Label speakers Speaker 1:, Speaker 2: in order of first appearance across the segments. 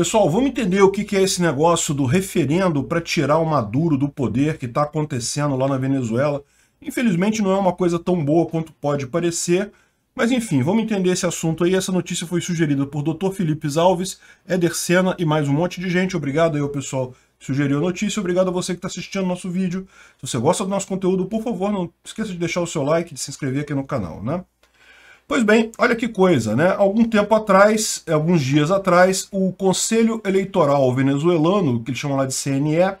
Speaker 1: Pessoal, vamos entender o que é esse negócio do referendo para tirar o Maduro do poder que está acontecendo lá na Venezuela. Infelizmente não é uma coisa tão boa quanto pode parecer, mas enfim, vamos entender esse assunto aí. Essa notícia foi sugerida por Dr. Felipe Alves, Eder Sena e mais um monte de gente. Obrigado aí ao pessoal que sugeriu a notícia. Obrigado a você que está assistindo nosso vídeo. Se você gosta do nosso conteúdo, por favor, não esqueça de deixar o seu like e de se inscrever aqui no canal, né? Pois bem, olha que coisa, né? Algum tempo atrás, alguns dias atrás, o Conselho Eleitoral venezuelano, que eles chamam lá de CNE,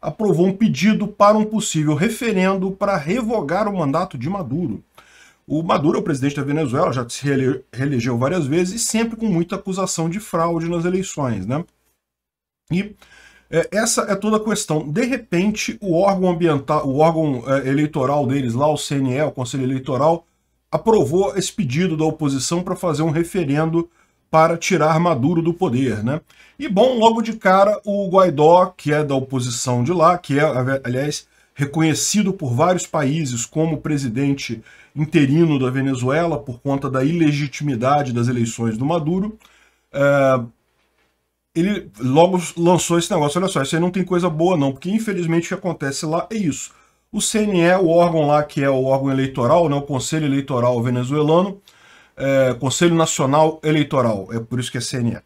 Speaker 1: aprovou um pedido para um possível referendo para revogar o mandato de Maduro. O Maduro é o presidente da Venezuela, já se reelegeu várias vezes, e sempre com muita acusação de fraude nas eleições, né? E é, essa é toda a questão. De repente, o órgão ambiental, o órgão é, eleitoral deles lá, o CNE, o Conselho Eleitoral, aprovou esse pedido da oposição para fazer um referendo para tirar Maduro do poder, né? E bom, logo de cara, o Guaidó, que é da oposição de lá, que é, aliás, reconhecido por vários países como presidente interino da Venezuela por conta da ilegitimidade das eleições do Maduro, é, ele logo lançou esse negócio, olha só, isso aí não tem coisa boa não, porque infelizmente o que acontece lá é isso. O CNE, o órgão lá que é o órgão eleitoral, né, o Conselho Eleitoral Venezuelano, é, Conselho Nacional Eleitoral, é por isso que é CNE.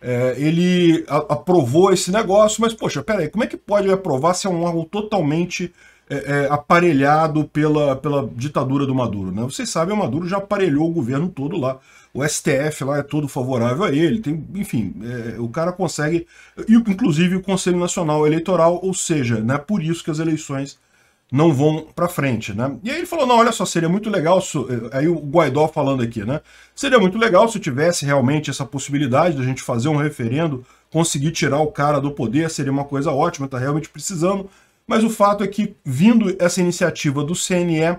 Speaker 1: É, ele a, aprovou esse negócio, mas, poxa, peraí, como é que pode aprovar se é um órgão totalmente é, é aparelhado pela, pela ditadura do Maduro? Né? Vocês sabem, o Maduro já aparelhou o governo todo lá. O STF lá é todo favorável a ele. Tem, enfim, é, o cara consegue. E, inclusive o Conselho Nacional Eleitoral, ou seja, né, por isso que as eleições não vão para frente, né? E aí ele falou, não, olha só, seria muito legal, se... Eh, aí o Guaidó falando aqui, né? Seria muito legal se tivesse realmente essa possibilidade da gente fazer um referendo, conseguir tirar o cara do poder, seria uma coisa ótima, tá realmente precisando, mas o fato é que, vindo essa iniciativa do CNE,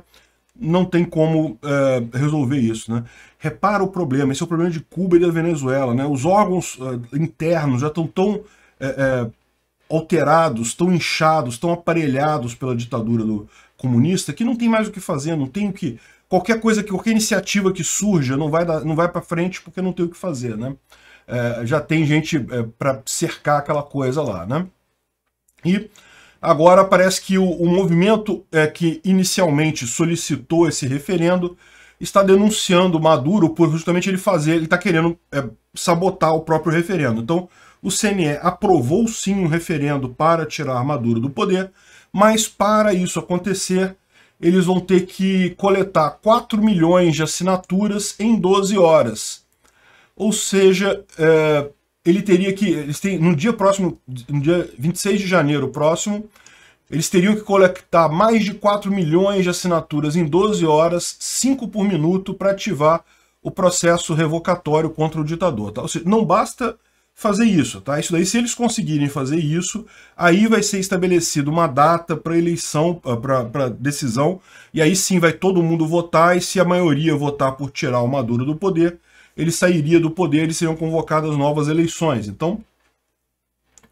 Speaker 1: não tem como é, resolver isso, né? Repara o problema, esse é o problema de Cuba e da Venezuela, né? Os órgãos é, internos já estão tão... É, alterados, tão inchados, tão aparelhados pela ditadura do comunista que não tem mais o que fazer, não tem o que qualquer coisa que qualquer iniciativa que surja não vai dar, não vai para frente porque não tem o que fazer, né? É, já tem gente é, para cercar aquela coisa lá, né? E agora parece que o, o movimento é, que inicialmente solicitou esse referendo está denunciando Maduro por justamente ele fazer, ele está querendo é, sabotar o próprio referendo. Então o CNE aprovou sim um referendo para tirar Maduro do poder, mas para isso acontecer, eles vão ter que coletar 4 milhões de assinaturas em 12 horas. Ou seja, é, ele teria que. Eles têm, no dia próximo, no dia 26 de janeiro próximo, eles teriam que coletar mais de 4 milhões de assinaturas em 12 horas, 5 por minuto, para ativar o processo revocatório contra o ditador. Tá? Ou seja, não basta fazer isso, tá? Isso daí, se eles conseguirem fazer isso, aí vai ser estabelecida uma data para eleição, ah, para decisão, e aí sim vai todo mundo votar, e se a maioria votar por tirar o Maduro do poder, ele sairia do poder e seriam convocadas novas eleições. Então,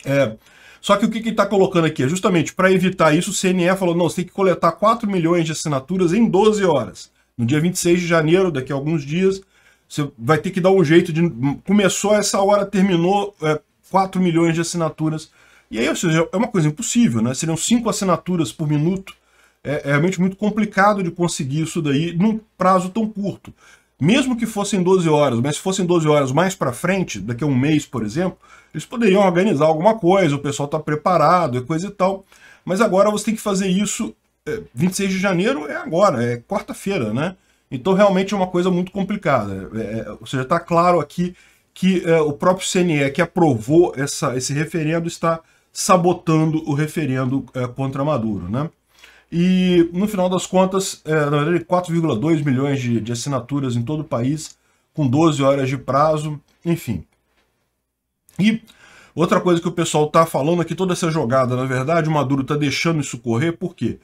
Speaker 1: é... Só que o que ele está colocando aqui é justamente para evitar isso, o CNE falou, não, você tem que coletar 4 milhões de assinaturas em 12 horas. No dia 26 de janeiro, daqui a alguns dias, você vai ter que dar um jeito de. Começou essa hora, terminou é, 4 milhões de assinaturas. E aí, ou seja, é uma coisa impossível, né? Seriam 5 assinaturas por minuto. É, é, realmente muito complicado de conseguir isso daí num prazo tão curto. Mesmo que fossem 12 horas, mas se fossem 12 horas mais para frente, daqui a um mês, por exemplo, eles poderiam organizar alguma coisa, o pessoal está preparado, é coisa e tal. Mas agora você tem que fazer isso. É, 26 de janeiro é agora, é quarta-feira, né? Então, realmente é uma coisa muito complicada. É, é ou seja, está claro aqui que é, o próprio CNE, que aprovou essa, esse referendo, está sabotando o referendo é, contra Maduro. Né? E, no final das contas, é, 4,2 milhões de, de assinaturas em todo o país, com 12 horas de prazo, enfim. E outra coisa que o pessoal está falando aqui é toda essa jogada, na verdade, o Maduro está deixando isso correr, por quê?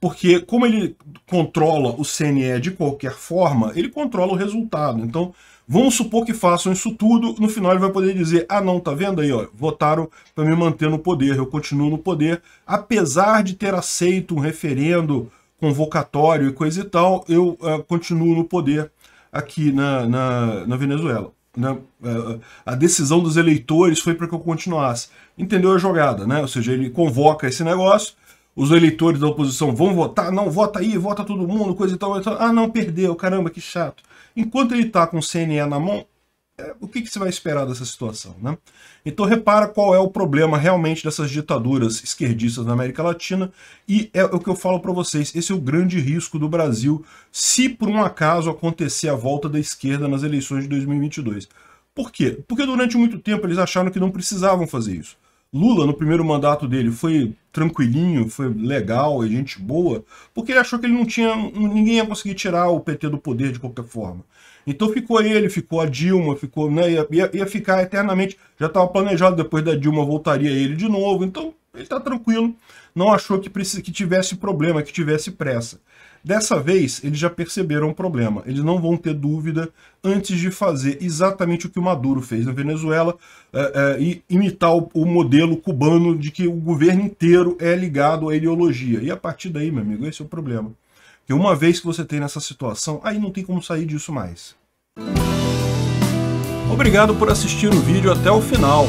Speaker 1: Porque como ele controla o CNE de qualquer forma, ele controla o resultado. Então, vamos supor que façam isso tudo, no final ele vai poder dizer, ah não, tá vendo aí, ó, votaram para me manter no poder, eu continuo no poder, apesar de ter aceito um referendo convocatório e coisa e tal, eu uh, continuo no poder aqui na, na, na Venezuela. Né? Eh, eh, a decisão dos eleitores foi para que eu continuasse. Entendeu a jogada, né? Ou seja, ele convoca esse negócio, os eleitores da oposição vão votar, não, vota aí, vota todo mundo, coisa e tal, e tal. ah, não, perdeu, caramba, que chato. Enquanto ele está com o CNE na mão, é, o que, que você vai esperar dessa situação, né? Então repara qual é o problema realmente dessas ditaduras esquerdistas na América Latina e é o que eu falo para vocês, esse é o grande risco do Brasil se por um acaso acontecer a volta da esquerda nas eleições de 2022. Por quê? Porque durante muito tempo eles acharam que não precisavam fazer isso. Lula, no primeiro mandato dele, foi tranquilinho, foi legal, é gente boa, porque ele achou que ele não tinha. ninguém ia conseguir tirar o PT do poder de qualquer forma. Então ficou ele, ficou a Dilma, ficou, né? Ia, ia, ia ficar eternamente. Já estava planejado, depois da Dilma voltaria ele de novo. Então, ele está tranquilo. Não achou que, que tivesse problema, que tivesse pressa. Dessa vez, eles já perceberam o problema. Eles não vão ter dúvida antes de fazer exatamente o que o Maduro fez na Venezuela é, é, e imitar o, o, modelo cubano de que o governo inteiro é ligado à ideologia. E a partir daí, meu amigo, esse é o problema. Porque uma vez que você tem nessa situação, aí não tem como sair disso mais. Obrigado por assistir o vídeo até o final.